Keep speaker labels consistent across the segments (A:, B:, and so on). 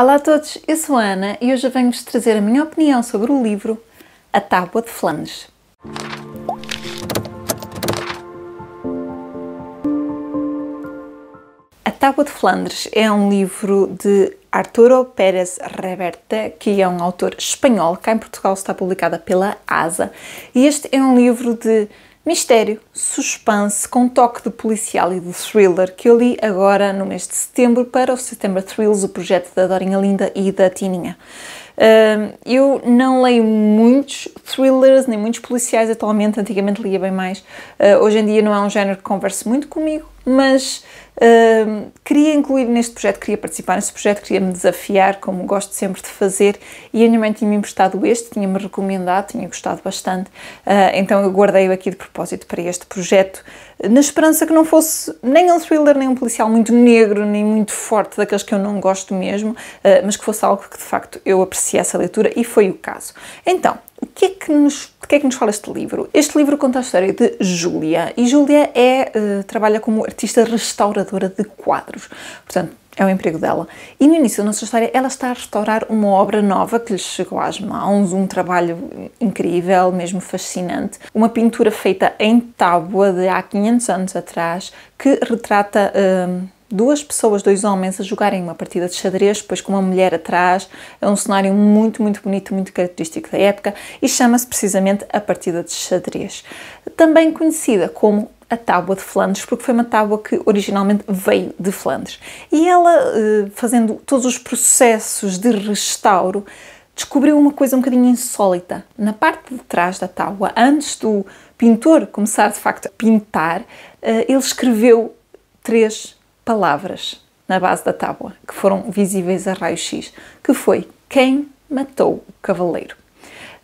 A: Olá a todos, eu sou a Ana e hoje venho-vos trazer a minha opinião sobre o livro A Tábua de Flandres. A Tábua de Flandres é um livro de Arturo Pérez Reverte, que é um autor espanhol, cá em Portugal está publicada pela ASA, e este é um livro de Mistério, suspense, com toque de policial e de thriller que eu li agora no mês de setembro para o September Thrills, o projeto da Dorinha Linda e da Tininha. eu não leio muitos thrillers, nem muitos policiais atualmente, antigamente lia bem mais. Ah, hoje em dia não é um género que converse muito comigo, mas uh, queria incluir neste projeto, queria participar neste projeto, queria me desafiar, como gosto sempre de fazer, e a minha mãe tinha-me emprestado este, tinha-me recomendado, tinha gostado bastante, uh, então eu guardei-o aqui de propósito para este projeto, na esperança que não fosse nem um thriller, nem um policial muito negro, nem muito forte, daqueles que eu não gosto mesmo, uh, mas que fosse algo que de facto eu apreciasse a leitura, e foi o caso. Então, o que, é que nos, de que é que nos fala este livro? Este livro conta a história de Júlia e Júlia é, eh, trabalha como artista restauradora de quadros, portanto é o emprego dela. E no início da nossa história ela está a restaurar uma obra nova que lhe chegou às mãos, um trabalho incrível, mesmo fascinante, uma pintura feita em tábua de há 500 anos atrás que retrata... Uh, duas pessoas, dois homens, a jogarem uma partida de xadrez, depois com uma mulher atrás. É um cenário muito, muito bonito, muito característico da época e chama-se precisamente a partida de xadrez. Também conhecida como a tábua de Flandres, porque foi uma tábua que originalmente veio de Flandres. E ela, eh, fazendo todos os processos de restauro, descobriu uma coisa um bocadinho insólita. Na parte de trás da tábua, antes do pintor começar de facto a pintar, eh, ele escreveu três palavras na base da tábua, que foram visíveis a raio-x, que foi quem matou o cavaleiro.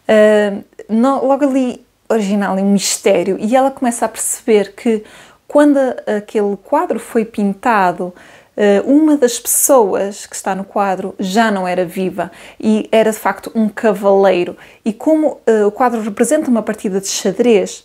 A: Uh, no, logo ali, original, é um mistério, e ela começa a perceber que quando aquele quadro foi pintado, eh, uma das pessoas que está no quadro já não era viva e era de facto um cavaleiro. E como eh, o quadro representa uma partida de xadrez,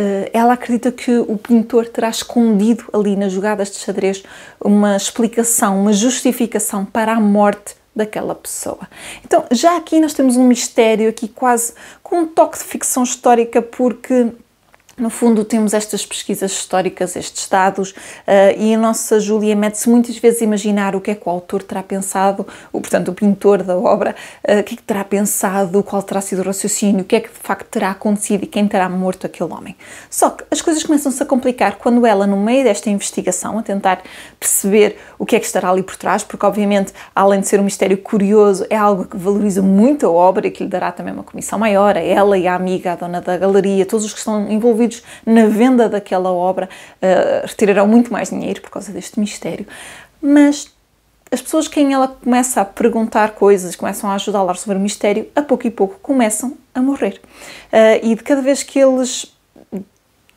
A: eh, ela acredita que o pintor terá escondido ali nas jogadas de xadrez uma explicação, uma justificação para a morte daquela pessoa. Então, já aqui nós temos um mistério aqui quase com um toque de ficção histórica porque no fundo, temos estas pesquisas históricas, estes dados, eh, e a nossa Júlia mete-se muitas vezes a imaginar o que é que o autor terá pensado, ou portanto, o pintor da obra, eh, o que é que terá pensado, qual terá sido o raciocínio, o que é que de facto terá acontecido e quem terá morto aquele homem. Só que as coisas começam-se a complicar quando ela, no meio desta investigação, a tentar perceber o que é que estará ali por trás, porque, obviamente, além de ser um mistério curioso, é algo que valoriza muito a obra e que lhe dará também uma comissão maior a ela e à amiga, a dona da galeria, todos os que estão envolvidos envolvidos na venda daquela obra uh, retirarão muito mais dinheiro por causa deste mistério. Mas as pessoas quem ela começa a perguntar coisas, começam a ajudá-la a resolver o mistério, a pouco e pouco começam a morrer. Uh, e de cada vez que eles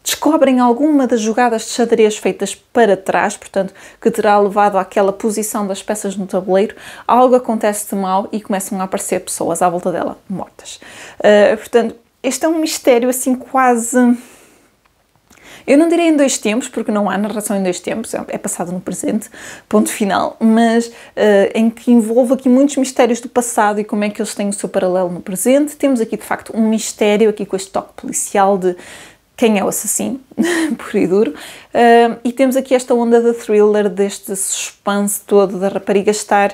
A: descobrem alguma das jogadas de xadrez feitas para trás, portanto, que terá levado àquela posição das peças no tabuleiro, algo acontece de mal e começam a aparecer pessoas à volta dela mortas. Uh, portanto, este é um mistério assim quase eu não direi em dois tempos, porque não há narração em dois tempos, é, é passado no presente, ponto final, mas uh, em que envolve aqui muitos mistérios do passado e como é que eles têm o seu paralelo no presente. Temos aqui, de facto, um mistério aqui com este toque policial de quem é o assassino, por e duro. Uh, e temos aqui esta onda de thriller, deste suspense todo da rapariga estar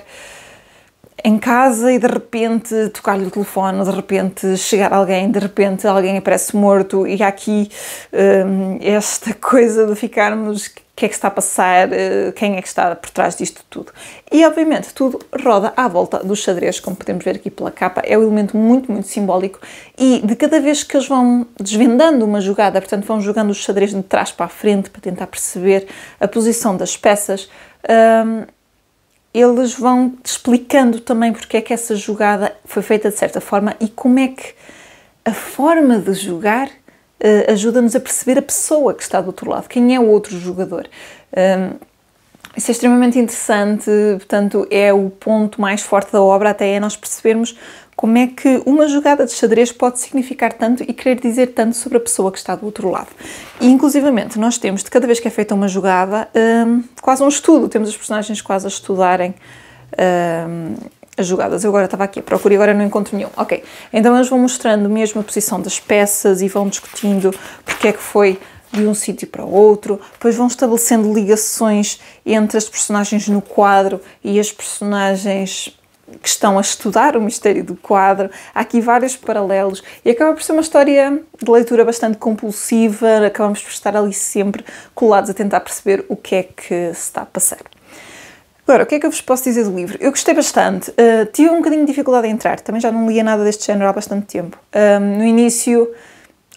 A: em casa e de repente tocar-lhe o telefone, de repente chegar alguém, de repente alguém aparece morto e há aqui hum, esta coisa de ficarmos o que é que está a passar, eh, quem é que está por trás disto tudo. E obviamente tudo roda à volta do xadrez, como podemos ver aqui pela capa, é um elemento muito, muito simbólico e de cada vez que eles vão desvendando uma jogada, portanto vão jogando o xadrez de trás para a frente para tentar perceber a posição das peças, hum, eles vão explicando também porque é que essa jogada foi feita de certa forma e como é que a forma de jogar uh, ajuda-nos a perceber a pessoa que está do outro lado, quem é o outro jogador. Um, isso é extremamente interessante, portanto, é o ponto mais forte da obra, até é nós percebermos como é que uma jogada de xadrez pode significar tanto e querer dizer tanto sobre a pessoa que está do outro lado? E, inclusivamente, nós temos, de cada vez que é feita uma jogada, um, quase um estudo. Temos os personagens quase a estudarem um, as jogadas. Eu agora estava aqui, e agora não encontro nenhum. Ok, então eles vão mostrando mesmo a posição das peças e vão discutindo porque é que foi de um sítio para o outro, depois vão estabelecendo ligações entre as personagens no quadro e as personagens que estão a estudar o mistério do quadro, há aqui vários paralelos e acaba por ser uma história de leitura bastante compulsiva, acabamos por estar ali sempre colados a tentar perceber o que é que se está a passar. Agora, o que é que eu vos posso dizer do livro? Eu gostei bastante, uh, tive um bocadinho de dificuldade a entrar, também já não lia nada deste género há bastante tempo. Um, no início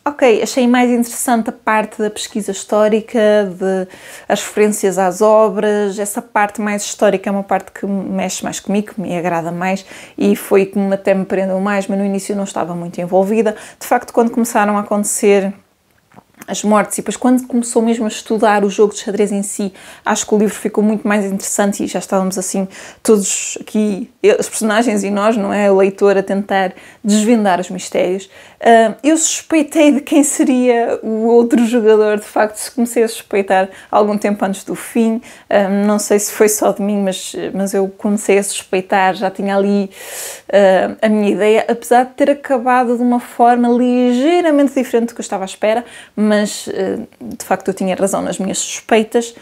A: Ok, achei mais interessante a parte da pesquisa histórica, de as referências às obras, essa parte mais histórica é uma parte que mexe mais comigo, me agrada mais e foi que até me prendeu mais, mas no início não estava muito envolvida. De facto, quando começaram a acontecer as mortes e depois quando começou mesmo a estudar o jogo de xadrez em si, acho que o livro ficou muito mais interessante e já estávamos assim todos aqui, as personagens e nós, não é, o leitor a tentar desvendar os mistérios eu suspeitei de quem seria o outro jogador, de facto, comecei a suspeitar algum tempo antes do fim. não sei se foi só de mim, mas, mas eu comecei a suspeitar, já tinha ali a minha ideia, apesar de ter acabado de uma forma ligeiramente diferente do que eu estava à espera, mas de facto eu tinha razão nas minhas suspeitas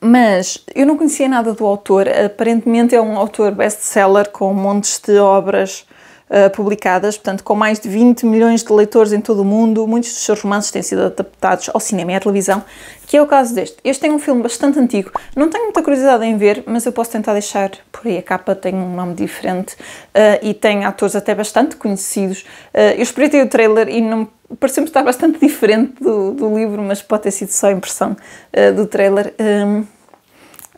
A: mas eu não conhecia nada do autor. Aparentemente é um autor best-seller com montes de obras eh, publicadas, portanto, com mais de 20 milhões de leitores em todo o mundo, muitos dos seus romances têm sido adaptados ao cinema e à televisão, que é o caso deste. Este tem um filme bastante antigo, não tenho muita curiosidade em ver, mas eu posso tentar deixar por aí a capa, tem um nome diferente uh, e tem atores até bastante conhecidos. Uh, eu espreitei o trailer e não pareceu-me estar bastante diferente do, do, livro, mas pode ter sido só a impressão do trailer. Um, ehm,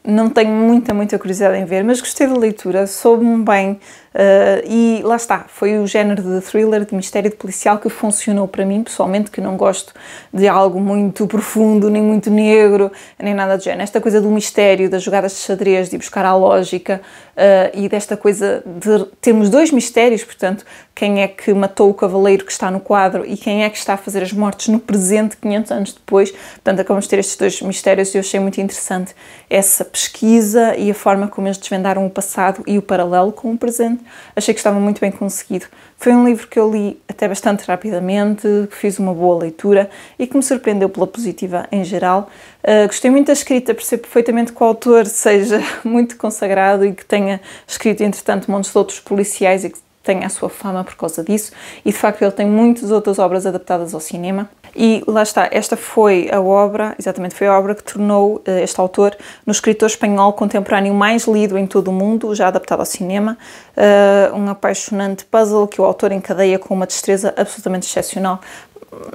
A: não tenho muita, muita curiosidade em ver, mas gostei da leitura, soube-me bem, eh, e lá está, foi o género de thriller, de mistério de policial que funcionou para mim pessoalmente, que não gosto de algo muito profundo, nem muito negro, nem nada do género. Esta coisa do mistério, das jogadas de xadrez, de buscar a lógica eh, e desta coisa de termos dois mistérios, portanto, quem é que matou o cavaleiro que está no quadro e quem é que está a fazer as mortes no presente, 500 anos depois. Portanto, acabamos de ter estes dois mistérios e eu achei muito interessante essa pesquisa e a forma como eles desvendaram o passado e o paralelo com o presente achei que estava muito bem conseguido. Foi um livro que eu li até bastante rapidamente, que fiz uma boa leitura e que me surpreendeu pela positiva em geral. Uh, gostei muito da escrita, percebo perfeitamente que o autor seja muito consagrado e que tenha escrito, entretanto, montes de outros policiais e que tenha a sua fama por causa disso. E de facto, ele tem muitas outras obras adaptadas ao cinema. E lá está, esta foi a obra, exatamente foi a obra que tornou eh, este autor no escritor espanhol contemporâneo mais lido em todo o mundo, já adaptado ao cinema. Eh, um apaixonante puzzle que o autor encadeia com uma destreza absolutamente excepcional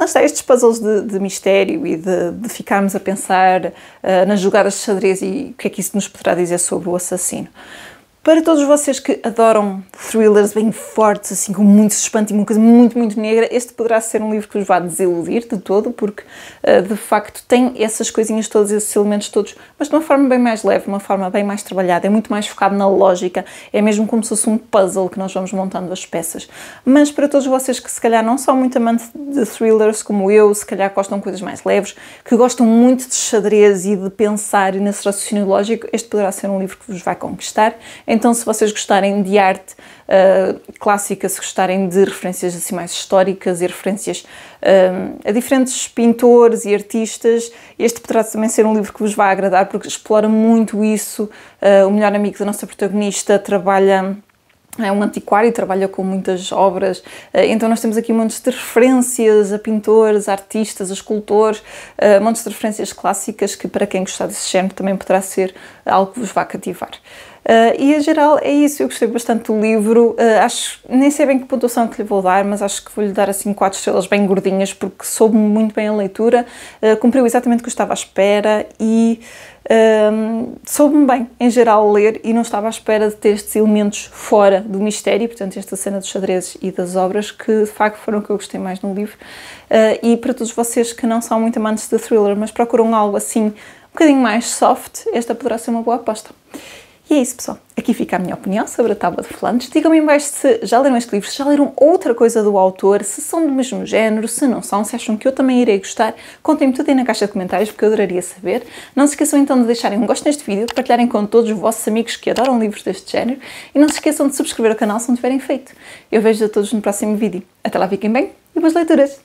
A: está, estes puzzles de, de mistério e de, de, ficarmos a pensar uh, nas jogadas de xadrez e o que é que isso nos poderá dizer sobre o assassino. Para todos vocês que adoram thrillers bem fortes, assim, com muito espanto e uma coisa muito, muito negra, este poderá ser um livro que os vá desiludir de todo, porque eh, de facto tem essas coisinhas todas, esses elementos todos, mas de uma forma bem mais leve, de uma forma bem mais trabalhada, é muito mais focado na lógica, é mesmo como se fosse um puzzle que nós vamos montando as peças. Mas para todos vocês que se calhar não são muito amantes de thrillers como eu, se calhar gostam de coisas mais leves, que gostam muito de xadrez e de pensar e nesse raciocínio lógico, este poderá ser um livro que vos vai conquistar então, se vocês gostarem de arte uh, clássica, se gostarem de referências assim mais históricas e referências uh, a diferentes pintores e artistas, este poderá também ser um livro que vos vai agradar porque explora muito isso. Uh, o melhor amigo da nossa protagonista trabalha é um antiquário e trabalha com muitas obras, então nós temos aqui montes de referências a pintores, a artistas, a escultores, montes de referências clássicas que para quem gostar desse género também poderá ser algo que vos vá cativar. Uh, e, em geral, é isso. Eu gostei bastante do livro. Uh, acho, nem sei bem que pontuação que lhe vou dar, mas acho que vou-lhe dar, assim, quatro estrelas bem gordinhas, porque soube muito bem a leitura, uh, cumpriu exatamente o que eu estava à espera e soube-me bem, em geral, ler e não estava à espera de ter estes elementos fora do mistério, portanto, esta cena dos xadrezes e das obras, que, de facto, foram o que eu gostei mais no livro. e para todos vocês que não são muito amantes de thriller, mas procuram algo, assim, um bocadinho mais soft, esta poderá ser uma boa aposta. E é isso, pessoal. Aqui fica a minha opinião sobre a Tábua de Flandres. Digam-me baixo se já leram este livro, se já leram outra coisa do autor, se são do mesmo género, se não são, se acham que eu também irei gostar. Contem-me tudo aí na caixa de comentários, porque eu adoraria saber. Não se esqueçam então de deixarem um gosto neste vídeo, partilharem com todos os vossos amigos que adoram livros deste género e não se esqueçam de subscrever o canal se não tiverem feito. Eu vejo a todos no próximo vídeo. Até lá, fiquem bem e boas leituras!